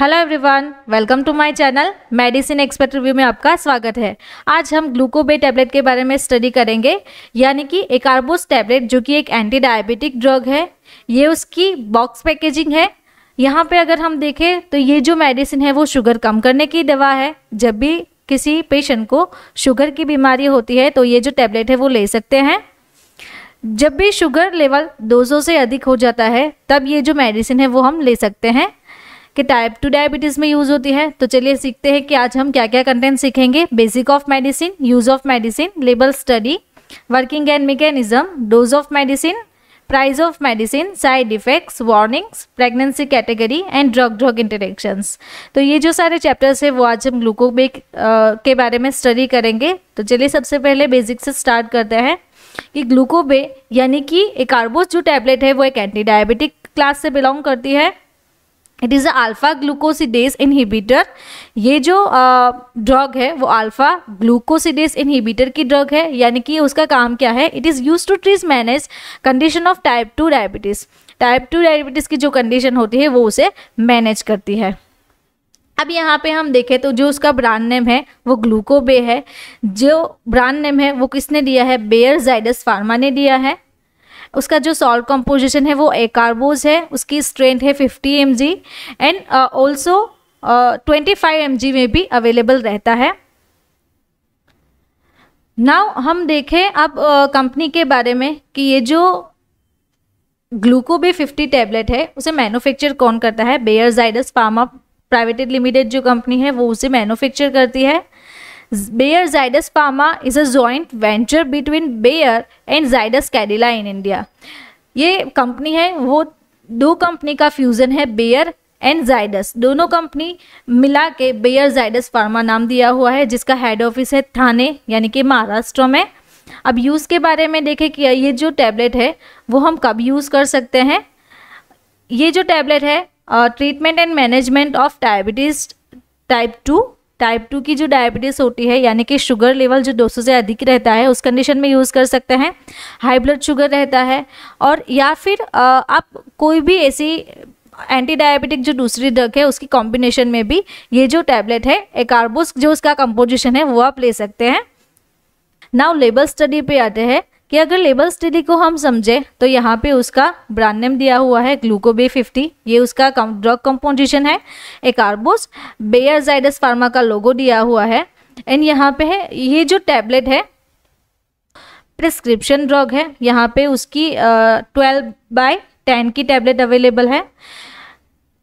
Hello everyone welcome to my channel medicine expert review में आपका स्वागत है आज हम ग्लूकोबे टैबलेट के बारे में स्टडी करेंगे यानी कि एकार्बोस टैबलेट जो कि एक एंटी डायबिटिक ड्रग है ये उसकी बॉक्स पैकेजिंग है यहाँ पे अगर हम देखें तो ये जो मेडिसिन है वो शुगर कम करने की दवा है जब भी किसी पेशेंट को शुगर की बीमारी होती है तो ये जो टैबलेट है वो ले सकते हैं जब भी शुगर लेवल 200 से अधिक हो जाता है तब ये जो मेडिसिन है वो हम ले सकते हैं कि टाइप टू डायबिटीज़ में यूज़ होती है तो चलिए सीखते हैं कि आज हम क्या क्या कंटेंट सीखेंगे basic of medicine use of medicine label study working and mechanism dose of medicine price of medicine side effects warnings pregnancy category and drug drug interactions तो ये जो सारे चैप्टर्स है वो आज हम ग्लूकोबेक के बारे में स्टडी करेंगे तो चलिए सबसे पहले बेसिक से स्टार्ट करते हैं कि ग्लूकोबे यानी कि एक कार्बोज जो टैबलेट है वो एक एंटी डायबिटिक क्लास से बिलोंग करती है it is alpha glucosidase inhibitor ये जो ड्रग है वो अल्फ़ा ग्लूकोसिडेज इनहिबिटर की ड्रग है यानी कि उसका काम क्या है it is use to treat manage condition of type two diabetes type two diabetes की जो कंडीशन होती है वो उसे मैनेज करती है अब यहाँ पे हम देखें तो जो उसका ब्रांड नेम है वो ग्लूकोबे है जो ब्रांड नेम है वो किसने दिया है बेयर जाइडस फार्मा ने दिया है उसका जो सॉल्ट कंपोजिशन है वो एकार्बोज है उसकी स्ट्रेंथ है 50 M G and also twenty five M G में भी अवेलेबल रहता है नाउ हम देखें अब कंपनी uh, के बारे में कि ये जो ग्लूकोबे 50 टैबलेट है उसे मैन्युफैक्चर कौन करता है Bayer Zydus pharma private limited जो कंपनी है वो उसे मैन्युफैक्चर करती है Bayer Zydus Pharma is a joint venture between Bayer and Zydus Cadila in India. ये कंपनी है वो दो कंपनी का फ्यूजन है बेयर एंड जाइडस दोनों कंपनी मिला के बेयर जाइडस फार्मा नाम दिया हुआ है जिसका हेड ऑफिस है थाने यानी कि महाराष्ट्र में अब यूज़ के बारे में देखें कि ये जो टैबलेट है वो हम कब यूज़ कर सकते हैं ये जो टैबलेट है treatment and management of diabetes type two type two की जो डायबिटीज़ होती है यानी कि शुगर लेवल जो 200 से अधिक रहता है उस कंडीशन में यूज़ कर सकते हैं हाई ब्लड शुगर रहता है और या फिर आप कोई भी ऐसी एंटी डायबिटिक जो दूसरी ड्रग है उसकी कॉम्बिनेशन में भी ये जो टैबलेट है एकार्बोस जो उसका कंपोजिशन है वो आप ले सकते हैं नाउ लेबल स्टडी पे आते हैं कि अगर लेबल स्टडी को हम समझे तो यहाँ पे उसका ब्रांड नेम दिया हुआ है ग्लूकोबे 50 ये उसका ड्रग कंपोजिशन है एक आर्बोस बेयर जाइडस फार्मा का लोगो दिया हुआ है एंड यहाँ पे है ये जो टैबलेट है प्रिस्क्रिप्शन ड्रग है यहाँ पे उसकी ट्वेल्व बाय टेन की टैबलेट अवेलेबल है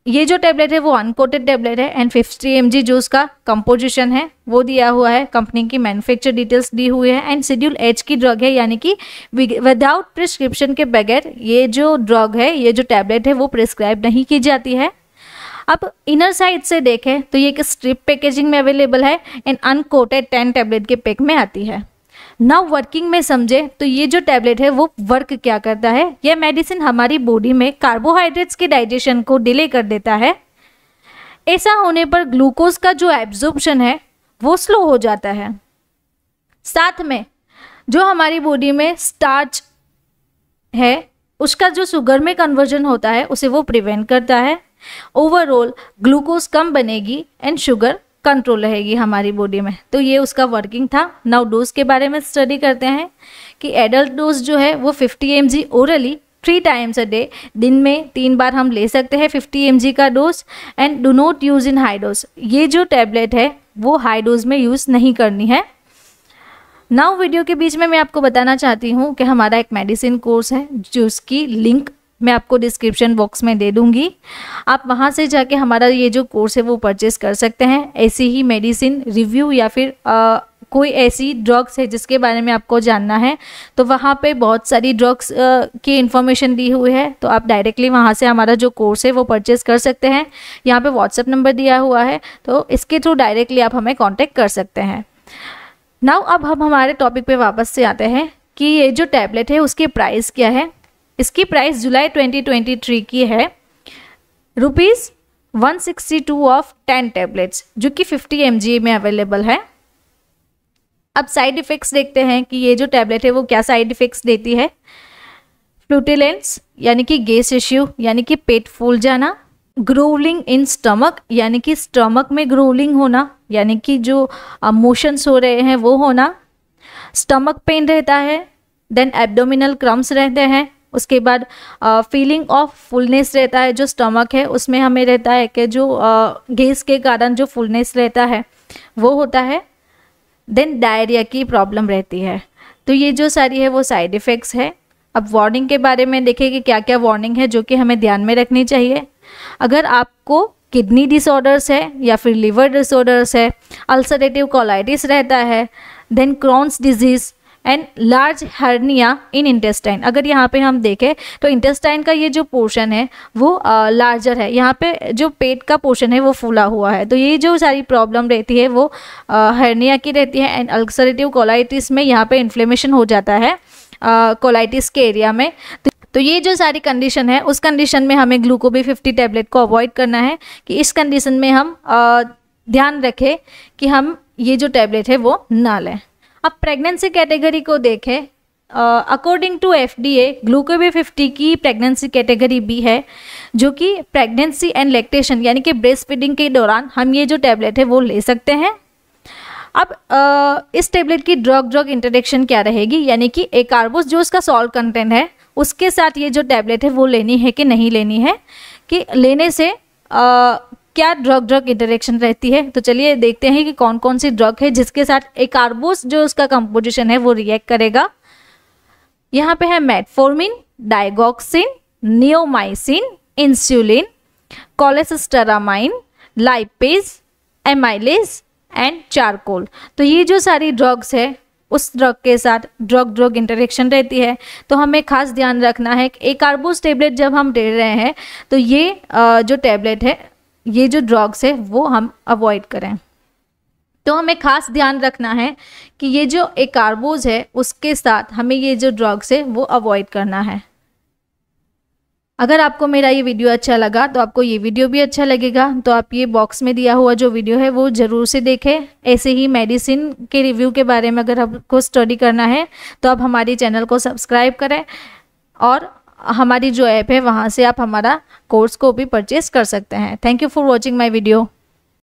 ये जो टेबलेट है वो अनकोटेड टेबलेट है एंड फिफ्टी एम जी जूस का कंपोजिशन है वो दिया हुआ है कंपनी की मैन्युफैक्चर डिटेल्स दी हुई है एंड शेड्यूल एच की ड्रग है यानी कि विदाउट प्रिस्क्रिप्शन के बगैर ये जो ड्रग है ये जो टैबलेट है वो प्रिस्क्राइब नहीं की जाती है अब इनर साइड से देखें तो ये एक स्ट्रिप पैकेजिंग में अवेलेबल है एंड अनकोटेड टेन टैबलेट के पैक में आती है नाउ वर्किंग में समझे तो ये जो टैबलेट है वो वर्क क्या करता है यह मेडिसिन हमारी बॉडी में कार्बोहाइड्रेट्स के डाइजेशन को डिले कर देता है ऐसा होने पर ग्लूकोज का जो एब्जॉर्प्शन है वो स्लो हो जाता है साथ में जो हमारी बॉडी में स्टार्च है उसका जो शुगर में कन्वर्जन होता है उसे वो प्रिवेंट करता है ओवरऑल ग्लूकोज कम बनेगी एंड शुगर कंट्रोल रहेगी हमारी बॉडी में तो ये उसका वर्किंग था नाउ डोज के बारे में स्टडी करते हैं कि एडल्ट डोज जो है वो 50 M orally three times a day दिन में तीन बार हम ले सकते हैं 50 एम का dose and do not use in high dose ये जो टैबलेट है वो हाई डोज में यूज़ नहीं करनी है नाउ वीडियो के बीच में मैं आपको बताना चाहती हूँ कि हमारा एक मेडिसिन कोर्स है जिसकी लिंक मैं आपको डिस्क्रिप्शन बॉक्स में दे दूंगी आप वहाँ से जाके हमारा ये जो कोर्स है वो परचेस कर सकते हैं ऐसी ही मेडिसिन रिव्यू या फिर आ, कोई ऐसी ड्रग्स है जिसके बारे में आपको जानना है तो वहाँ पे बहुत सारी ड्रग्स की इन्फॉर्मेशन दी हुई है तो आप डायरेक्टली वहाँ से हमारा जो कोर्स है वो परचेस कर सकते हैं यहाँ पे व्हाट्सएप नंबर दिया हुआ है तो इसके थ्रू डायरेक्टली आप हमें कॉन्टेक्ट कर सकते हैं नाउ अब हम हमारे टॉपिक पे वापस से आते हैं कि ये जो टैबलेट है उसके प्राइस क्या है इसकी प्राइस जुलाई 2023 की है रुपीज़ वन ऑफ 10 टैबलेट्स जो कि 50 एम में अवेलेबल है अब साइड इफ़ेक्ट्स देखते हैं कि ये जो टैबलेट है वो क्या साइड इफ़ेक्ट्स देती है फ्लूटिलेंस यानी कि गैस इश्यू यानी कि पेट फूल जाना ग्रोवलिंग इन स्टमक यानी कि स्टमक में ग्रोवलिंग होना यानी कि जो मोशंस हो रहे हैं वो होना स्टमक पेन रहता है देन एब्डोमिनल क्रम्स रहते हैं उसके बाद फीलिंग ऑफ फुलनेस रहता है जो स्टमक है उसमें हमें रहता है कि जो गैस के कारण जो फुलनेस रहता है वो होता है देन डायरिया की प्रॉब्लम रहती है तो ये जो सारी है वो साइड इफ़ेक्ट्स है अब वार्निंग के बारे में देखें कि क्या क्या वार्निंग है जो कि हमें ध्यान में रखनी चाहिए अगर आपको किडनी डिसऑर्डर्स है या फिर लिवर डिसऑर्डर्स है अल्सरेटिव कोलाइटिस रहता है then Crohn's disease and large hernia in intestine अगर यहाँ पे हम देखें तो इंटेस्टाइन का ये जो पोर्शन है वो लार्जर है यहाँ पे जो पेट का पोर्शन है वो फूला हुआ है तो ये जो सारी प्रॉब्लम रहती है वो हर्निया की रहती है एंड अल्सरेटिव कोलाइटिस में यहाँ पे इन्फ्लेमेशन हो जाता है कोलाइटिस के एरिया में तो तो ये जो सारी कंडीशन है उस कंडीशन में हमें ग्लूकोबी फिफ्टी टैबलेट को अवॉइड करना है कि इस कंडीशन में हम आ, ध्यान रखें कि हम ये जो टैबलेट है वो ना लें अब प्रेगनेंसी कैटेगरी को देखें according to F D A Glucobay fifty की प्रेगनेंसी कैटेगरी बी है जो कि प्रेगनेंसी एंड लैक्टेशन यानी कि ब्रेस्ट फीडिंग के दौरान हम ये जो टैबलेट है वो ले सकते हैं अब uh, इस टेबलेट की ड्रग ड्रग इंटरेक्शन क्या रहेगी यानी कि ए कार्बोस जो उसका सॉल्ट कंटेंट है उसके साथ ये जो टैबलेट है वो लेनी है कि नहीं लेनी है कि लेने से क्या ड्रग ड्रग इंटरेक्शन रहती है तो चलिए देखते हैं कि कौन कौन सी ड्रग है जिसके साथ कार्बोस जो उसका कंपोजिशन है वो रिएक्ट करेगा यहाँ पे है metformin digoxin neomycin insulin cholestyramine lipase amylase and charcoal तो ये जो सारी ड्रग्स है उस ड्रग के साथ ड्रग ड्रग इंटरेक्शन रहती है तो हमें खास ध्यान रखना है कि एक कार्बोस टेबलेट जब हम दे रहे हैं तो ये जो टेबलेट है ये जो ड्रग्स है वो हम अवॉइड करें तो हमें खास ध्यान रखना है कि ये जो एक कार्बोज है उसके साथ हमें ये जो ड्रग्स है वो अवॉइड करना है अगर आपको मेरा ये वीडियो अच्छा लगा तो आपको ये वीडियो भी अच्छा लगेगा तो आप ये बॉक्स में दिया हुआ जो वीडियो है वो ज़रूर से देखें ऐसे ही मेडिसिन के रिव्यू के बारे में अगर आपको स्टडी करना है तो आप हमारे चैनल को सब्सक्राइब करें और हमारी जो ऐप है वहाँ से आप हमारा कोर्स को भी परचेज कर सकते हैं thank you for watching my video